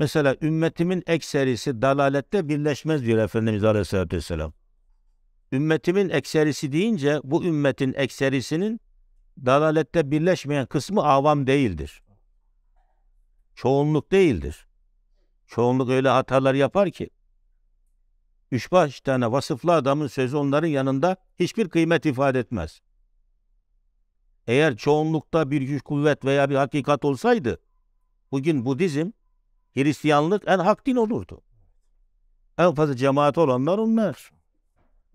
Mesela ümmetimin ekserisi dalalette birleşmez diyor Efendimiz Aleyhisselatü Vesselam. Ümmetimin ekserisi deyince bu ümmetin ekserisinin dalalette birleşmeyen kısmı avam değildir. Çoğunluk değildir. Çoğunluk öyle hatalar yapar ki. Üç baş tane vasıflı adamın sözü onların yanında hiçbir kıymet ifade etmez. Eğer çoğunlukta bir güç kuvvet veya bir hakikat olsaydı bugün Budizm Hristiyanlık en hak din olurdu. En fazla cemaat olanlar onlar.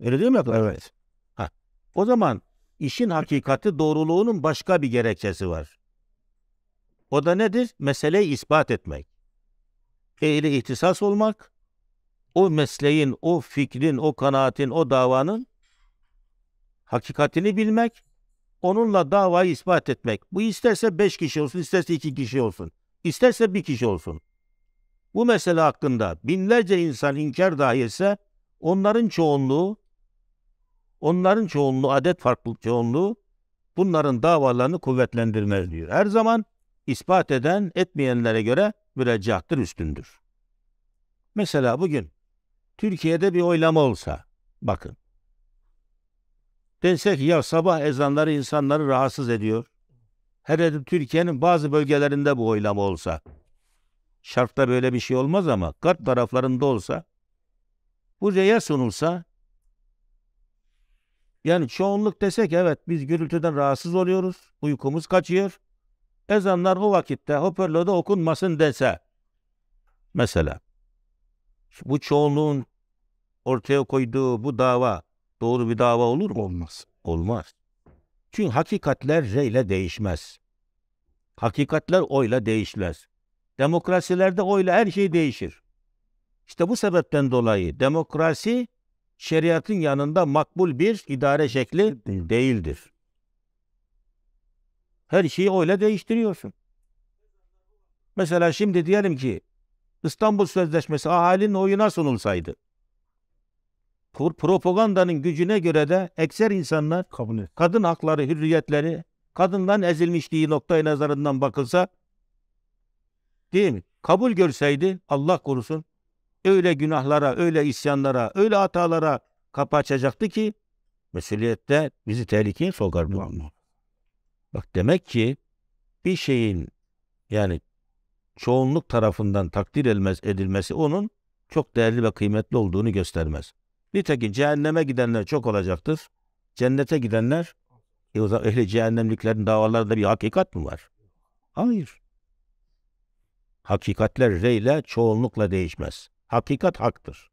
Öyle değil mi? Evet. Ha. O zaman işin hakikati doğruluğunun başka bir gerekçesi var. O da nedir? Meseleyi ispat etmek. Ehli ihtisas olmak, o mesleğin, o fikrin, o kanaatin, o davanın hakikatini bilmek, onunla davayı ispat etmek. Bu isterse beş kişi olsun, isterse iki kişi olsun, isterse bir kişi olsun bu mesele hakkında binlerce insan inkar dahi ise onların çoğunluğu onların çoğunluğu adet farklılık çoğunluğu bunların davalarını kuvvetlendirmez diyor. Her zaman ispat eden etmeyenlere göre müreccahtır üstündür. Mesela bugün Türkiye'de bir oylama olsa bakın dense ki ya sabah ezanları insanları rahatsız ediyor. Her edip Türkiye'nin bazı bölgelerinde bu oylama olsa şartta böyle bir şey olmaz ama kat taraflarında olsa bu buraya sunulsa yani çoğunluk desek evet biz gürültüden rahatsız oluyoruz. Uykumuz kaçıyor. Ezanlar o vakitte hoparlörde okunmasın dese mesela bu çoğunluğun ortaya koyduğu bu dava doğru bir dava olur mu? Olmaz. Olmaz. Çünkü hakikatler reyle değişmez. Hakikatler oyla değişmez. Demokrasilerde oyla her şey değişir. İşte bu sebepten dolayı demokrasi şeriatın yanında makbul bir idare şekli değildir. Her şeyi oyla değiştiriyorsun. Mesela şimdi diyelim ki İstanbul Sözleşmesi ahalinin oyuna sunulsaydı. Propagandanın gücüne göre de ekser insanlar kadın hakları, hürriyetleri, kadından ezilmişliği noktayı nazarından bakılsa Değil mi? Kabul görseydi Allah korusun öyle günahlara, öyle isyanlara, öyle hatalara kapı açacaktı ki mesuliyette bizi tehlikeye sokar bu anlamda. Bak demek ki bir şeyin yani çoğunluk tarafından takdir edilmesi onun çok değerli ve kıymetli olduğunu göstermez. Nitekim cehenneme gidenler çok olacaktır. Cennete gidenler e o zaman ehli cehennemliklerin davalarında bir hakikat mı var? Hayır. Hakikatler reyle çoğunlukla değişmez. Hakikat haktır.